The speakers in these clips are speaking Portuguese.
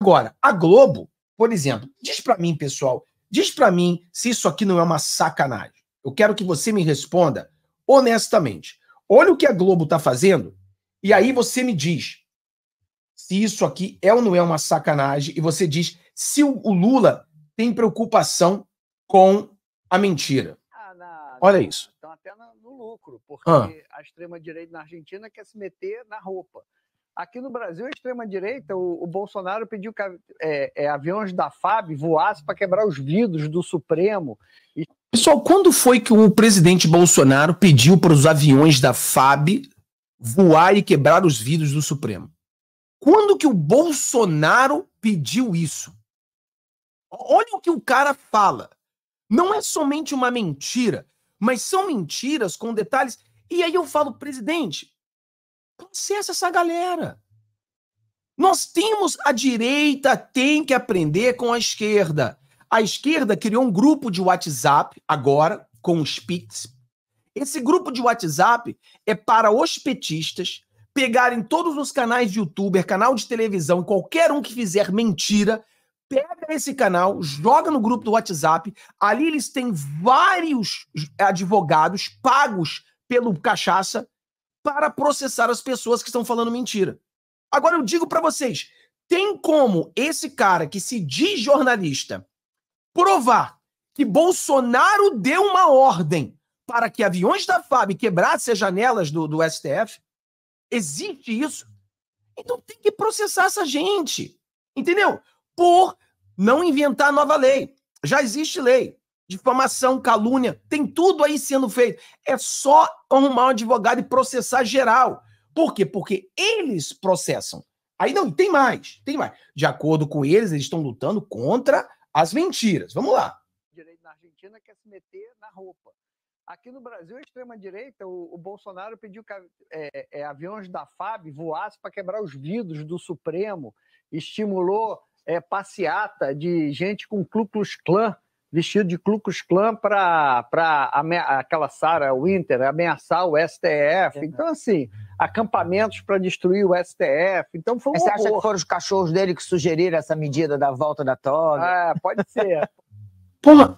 Agora, a Globo, por exemplo, diz para mim, pessoal, diz para mim se isso aqui não é uma sacanagem. Eu quero que você me responda honestamente. Olha o que a Globo está fazendo e aí você me diz se isso aqui é ou não é uma sacanagem e você diz se o Lula tem preocupação com a mentira. Ah, Olha isso. Estão até no lucro, porque ah. a extrema-direita na Argentina quer se meter na roupa. Aqui no Brasil, a extrema-direita, o, o, Bolsonaro pediu que é, é, aviões da FAB voassem para quebrar os vidros do Supremo. E... Pessoal, quando foi que o presidente Bolsonaro pediu para os aviões da FAB voar e quebrar os vidros do Supremo? Quando que o Bolsonaro pediu isso? Olha o que o cara fala. Não é somente uma mentira, mas são mentiras com detalhes. E aí eu falo, presidente, Processa essa galera. Nós temos a direita tem que aprender com a esquerda. A esquerda criou um grupo de WhatsApp agora com os pics. Esse grupo de WhatsApp é para os petistas pegarem todos os canais de youtuber, canal de televisão, qualquer um que fizer mentira, pega esse canal, joga no grupo do WhatsApp. Ali eles têm vários advogados pagos pelo cachaça para processar as pessoas que estão falando mentira. Agora eu digo para vocês, tem como esse cara que se diz jornalista provar que Bolsonaro deu uma ordem para que aviões da FAB quebrassem as janelas do, do STF? Existe isso? Então tem que processar essa gente, entendeu? Por não inventar nova lei. Já existe lei difamação, calúnia, tem tudo aí sendo feito. É só arrumar um advogado e processar geral. Por quê? Porque eles processam. Aí não, tem mais, tem mais. De acordo com eles, eles estão lutando contra as mentiras. Vamos lá. Direito na Argentina quer se meter na roupa. Aqui no Brasil, a extrema-direita, o, o, Bolsonaro pediu que é, é, aviões da FAB voassem para quebrar os vidros do Supremo, estimulou é, passeata de gente com Ku clã vestido de Ku Klux Klan para aquela Sarah Winter né? ameaçar o STF. Então, assim, acampamentos para destruir o STF. Então, foi um você acha que foram os cachorros dele que sugeriram essa medida da volta da toga? É, pode ser. Porra,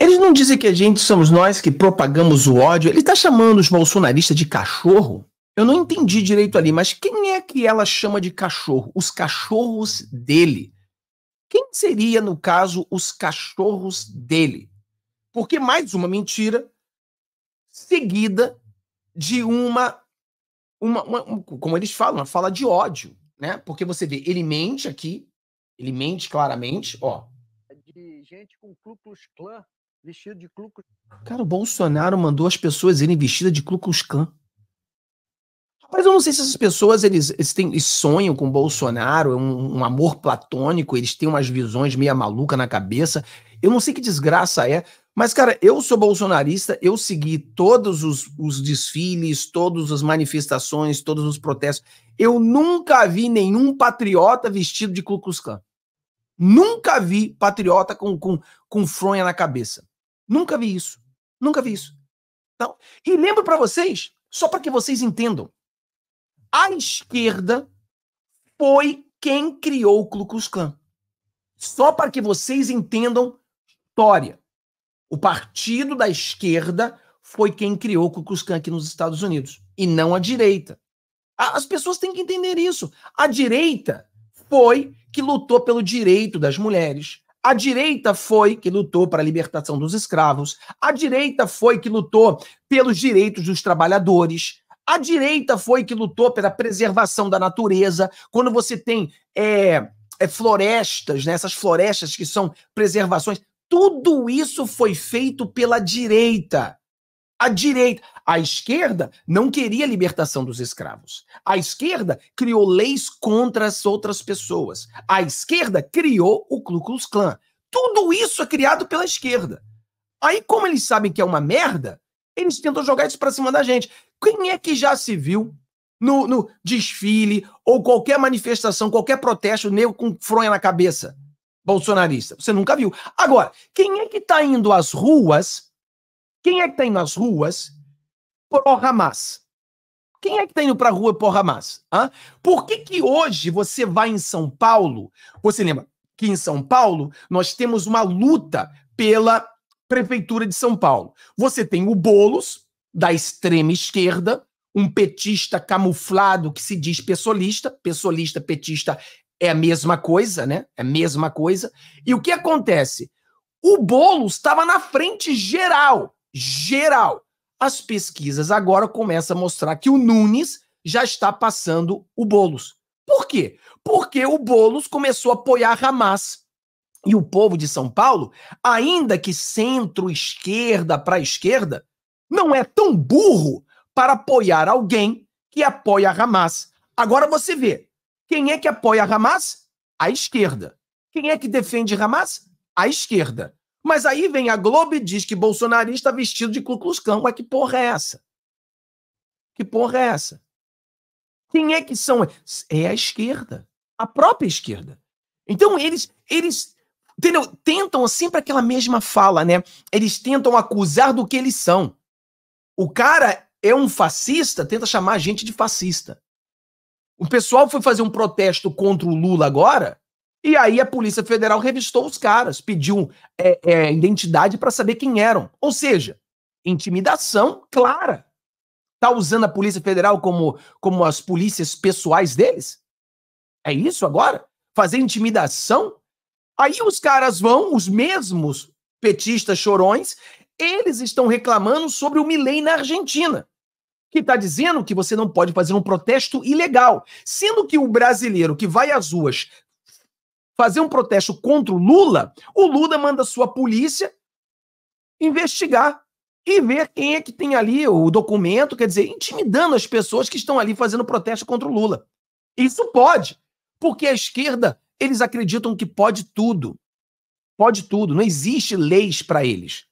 eles não dizem que a gente somos nós que propagamos o ódio. Ele está chamando os bolsonaristas de cachorro? Eu não entendi direito ali, mas quem é que ela chama de cachorro? Os cachorros dele. Quem seria, no caso, os cachorros dele? Porque mais uma mentira seguida de uma, uma, uma como eles falam, uma fala de ódio, né? Porque você vê, ele mente aqui, ele mente claramente, ó. É de gente com Ku Klux Klan vestido de Ku Klux... Cara, o Bolsonaro mandou as pessoas irem vestidas de Ku Klux Klan. Mas eu não sei se essas pessoas eles, eles, têm, eles sonham com Bolsonaro, é um, um amor platônico, eles têm umas visões meia maluca na cabeça. Eu não sei que desgraça é, mas, cara, eu sou bolsonarista, eu segui todos os, os, desfiles, todas as manifestações, todos os protestos. Eu nunca vi nenhum patriota vestido de Ku Klan. Nunca vi patriota com, com, com fronha na cabeça. Nunca vi isso. Nunca vi isso. então E lembro para vocês, só para que vocês entendam, a esquerda foi quem criou o Ku Klux Klan. Só para que vocês entendam história. O partido da esquerda foi quem criou o Ku Klux Klan aqui nos Estados Unidos, e não a direita. As pessoas têm que entender isso. A direita foi que lutou pelo direito das mulheres. A direita foi que lutou para a libertação dos escravos. A direita foi que lutou pelos direitos dos trabalhadores. A direita foi que lutou pela preservação da natureza. Quando você tem é, é, florestas, né, essas florestas que são preservações, tudo isso foi feito pela direita. A direita. A esquerda não queria a libertação dos escravos. A esquerda criou leis contra as outras pessoas. A esquerda criou o Ku Klux Klan. Tudo isso é criado pela esquerda. Aí, como eles sabem que é uma merda, eles tentam jogar isso para cima da gente. Quem é que já se viu no, no desfile ou qualquer manifestação, qualquer protesto, negro com fronha na cabeça? Bolsonarista. Você nunca viu. Agora, quem é que está indo às ruas? Quem é que está indo às ruas pro hamas Quem é que tá indo pra rua por Hamas? Hã? Por que que hoje você vai em São Paulo? Você lembra que em São Paulo nós temos uma luta pela Prefeitura de São Paulo. Você tem o Bolos da extrema esquerda, um petista camuflado que se diz pessoalista, pessoalista, petista é a mesma coisa, né? É a mesma coisa. E o que acontece? O Bolos estava na frente geral, geral. As pesquisas agora começam a mostrar que o Nunes já está passando o Bolos. Por quê? Porque o Bolos começou a apoiar Hamas e o povo de São Paulo, ainda que centro-esquerda para esquerda, não é tão burro para apoiar alguém que apoia a Hamas. Agora você vê, quem é que apoia a Hamas? A esquerda. Quem é que defende Hamas? A esquerda. Mas aí vem a Globo e diz que bolsonarista vestido de Ku Klux Klan. Ué, que porra é essa? Que porra é essa? Quem é que são? É a esquerda. A própria esquerda. Então eles, eles Entendeu? Tentam sempre assim aquela mesma fala, né? Eles tentam acusar do que eles são. O cara é um fascista, tenta chamar a gente de fascista. O pessoal foi fazer um protesto contra o Lula agora, e aí a Polícia Federal revistou os caras, pediu é, é, identidade para saber quem eram. Ou seja, intimidação clara. Tá usando a Polícia Federal como, como as polícias pessoais deles? É isso agora? Fazer intimidação Aí os caras vão, os mesmos petistas chorões, eles estão reclamando sobre o Milei na Argentina, que está dizendo que você não pode fazer um protesto ilegal, sendo que o brasileiro que vai às ruas fazer um protesto contra o Lula, o Lula manda sua polícia investigar e ver quem é que tem ali o documento, quer dizer, intimidando as pessoas que estão ali fazendo protesto contra o Lula. Isso pode, porque a esquerda eles acreditam que pode tudo. Pode tudo. Não existe leis para eles.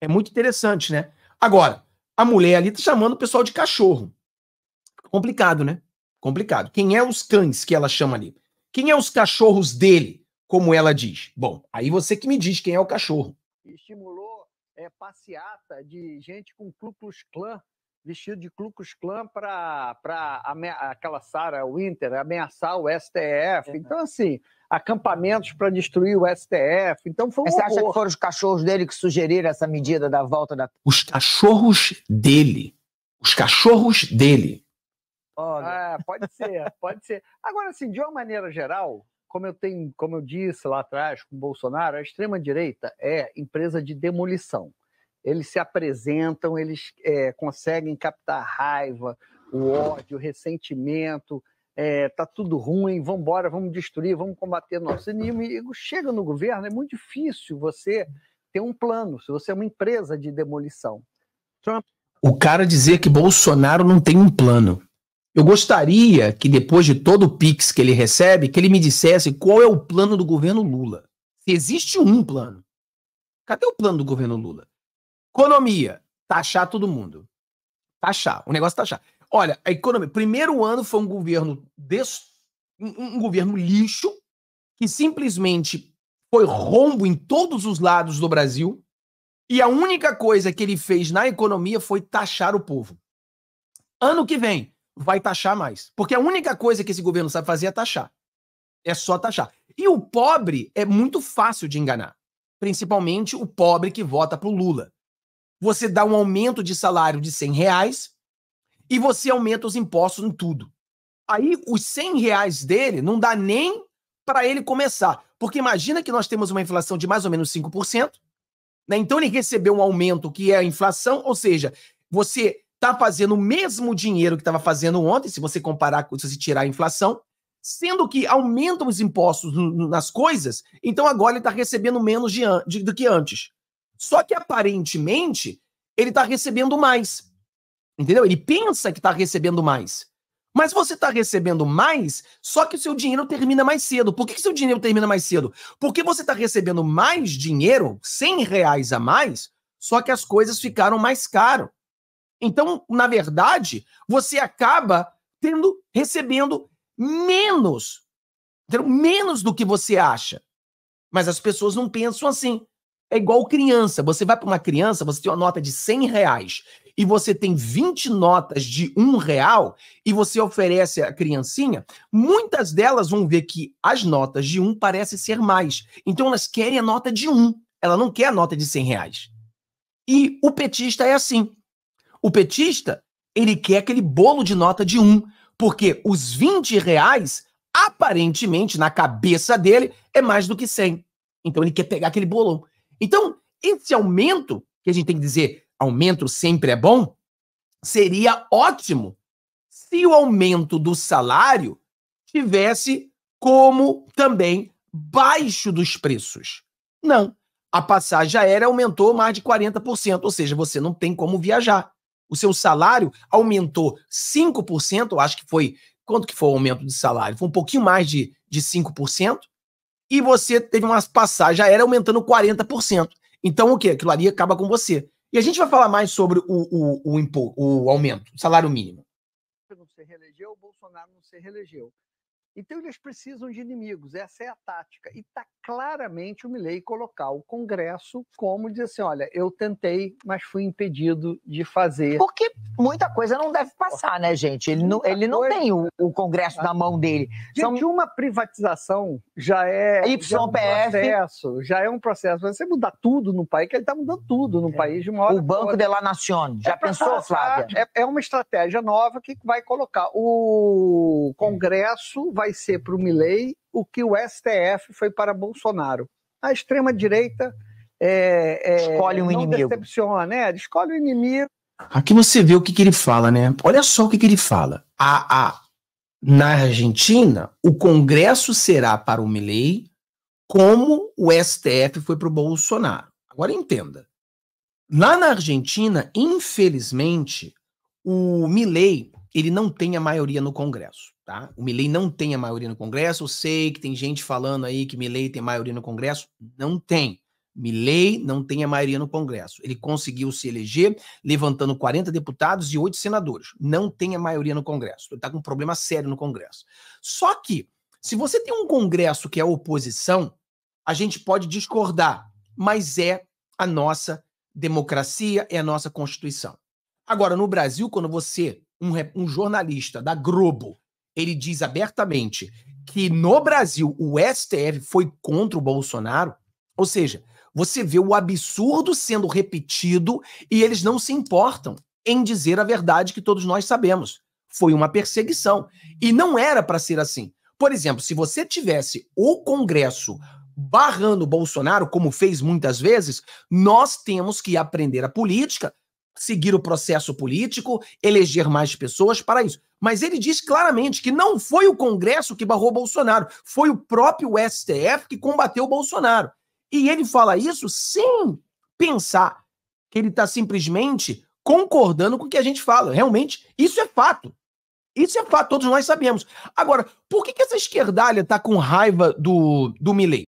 É muito interessante, né? Agora, a mulher ali tá chamando o pessoal de cachorro. Complicado, né? Complicado. Quem é os cães que ela chama ali? Quem é os cachorros dele, como ela diz? Bom, aí você que me diz quem é o cachorro. Estimulou é, passeata de gente com Ku Klux Klan vestido de Clucus Clã para aquela Sarah Winter né, ameaçar o STF. É. Uhum. Então, assim, acampamentos para destruir o STF. Então, foi um Você horror. acha que foram os cachorros dele que sugeriram essa medida da volta da. Os cachorros dele. Os cachorros dele. É, pode ser, pode ser. Agora, assim, de uma maneira geral, como eu tenho, como eu disse lá atrás com o Bolsonaro, a extrema direita é empresa de demolição eles se apresentam, eles é, conseguem captar a raiva, o ódio, o ressentimento, é, tá tudo ruim, vamos embora, vamos destruir, vamos combater nosso inimigo. Chega no governo, é muito difícil você ter um plano, se você é uma empresa de demolição. Trump... O cara dizer que Bolsonaro não tem um plano. Eu gostaria que depois de todo o Pix que ele recebe, que ele me dissesse qual é o plano do governo Lula. Se existe um plano. Cadê o plano do governo Lula? Economia. Taxar todo mundo. Taxar. O negócio é taxar. Olha, a economia. Primeiro ano foi um governo des... um governo lixo que simplesmente foi rombo em todos os lados do Brasil. E a única coisa que ele fez na economia foi taxar o povo. Ano que vem vai taxar mais, porque a única coisa que esse governo sabe fazer é taxar. É só taxar. E o pobre é muito fácil de enganar, principalmente o pobre que vota pro Lula você dá um aumento de salário de 100 reais e você aumenta os impostos em tudo. Aí os 100 reais dele não dá nem para ele começar. Porque imagina que nós temos uma inflação de mais ou menos 5%, né? então ele recebeu um aumento que é a inflação, ou seja, você está fazendo o mesmo dinheiro que estava fazendo ontem, se você comparar, se você tirar a inflação, sendo que aumentam os impostos nas coisas, então agora ele está recebendo menos de, de, do que antes. Só que aparentemente ele está recebendo mais. Entendeu? Ele pensa que está recebendo mais. Mas você está recebendo mais, só que o seu dinheiro termina mais cedo. Por que, que seu dinheiro termina mais cedo? Porque você está recebendo mais dinheiro, 100 reais a mais, só que as coisas ficaram mais caras. Então, na verdade, você acaba tendo, recebendo menos, menos do que você acha. Mas as pessoas não pensam assim. É igual criança. Você vai para uma criança, você tem uma nota de 100 reais e você tem 20 notas de um real e você oferece a criancinha, muitas delas vão ver que as notas de um parecem ser mais. Então elas querem a nota de um. Ela não quer a nota de 100 reais. E o petista é assim. O petista, ele quer aquele bolo de nota de um, porque os 20 reais, aparentemente, na cabeça dele, é mais do que 100. Então ele quer pegar aquele bolão. Então, esse aumento, que a gente tem que dizer aumento sempre é bom, seria ótimo se o aumento do salário tivesse como também baixo dos preços. Não. A passagem aérea aumentou mais de 40%, ou seja, você não tem como viajar. O seu salário aumentou 5%, eu acho que foi. Quanto que foi o aumento de salário? Foi um pouquinho mais de, de 5% e você teve umas passagens, já era aumentando 40%. Então, o que? Aquilo ali acaba com você. E a gente vai falar mais sobre o, o, o, impo, o aumento, o salário mínimo. Não se reelegeu, o Bolsonaro não se reelegeu. Então, eles precisam de inimigos, essa é a tática. E está claramente o Milley colocar o Congresso como dizer assim: olha, eu tentei, mas fui impedido de fazer. Porque muita coisa não deve passar, né, gente? Ele não, ele não tem o, o Congresso na mão dele. De, São... de uma privatização já é, YPF. já é um processo, já é um processo. Você mudar tudo no país, que ele está mudando tudo no é. país de uma hora. O Banco de la Nación, já é pensou, passar, Flávia? É, é uma estratégia nova que vai colocar o Congresso, vai vai ser para o Milley o que o STF foi para Bolsonaro. A extrema-direita é, é, escolhe um não inimigo. decepciona, né? Escolhe um inimigo. Aqui você vê o que, que ele fala, né? Olha só o que, que ele fala. A, a, na Argentina, o Congresso será para o Milley como o STF foi para o Bolsonaro. Agora entenda. Lá na Argentina, infelizmente, o Milley ele não tem a maioria no Congresso, tá? O Milley não tem a maioria no Congresso. Eu sei que tem gente falando aí que Milley tem maioria no Congresso. Não tem. Milley não tem a maioria no Congresso. Ele conseguiu se eleger levantando 40 deputados e 8 senadores. Não tem a maioria no Congresso. Ele está com um problema sério no Congresso. Só que, se você tem um Congresso que é oposição, a gente pode discordar, mas é a nossa democracia, é a nossa Constituição. Agora, no Brasil, quando você um, um jornalista da Globo, ele diz abertamente que no Brasil o STF foi contra o Bolsonaro, ou seja, você vê o absurdo sendo repetido e eles não se importam em dizer a verdade que todos nós sabemos. Foi uma perseguição. E não era para ser assim. Por exemplo, se você tivesse o Congresso barrando o Bolsonaro, como fez muitas vezes, nós temos que aprender a política seguir o processo político, eleger mais pessoas para isso. Mas ele diz claramente que não foi o Congresso que barrou Bolsonaro, foi o próprio STF que combateu Bolsonaro. E ele fala isso sem pensar que ele está simplesmente concordando com o que a gente fala. Realmente, isso é fato. Isso é fato, todos nós sabemos. Agora, por que, que essa esquerdalha está com raiva do, do Milley?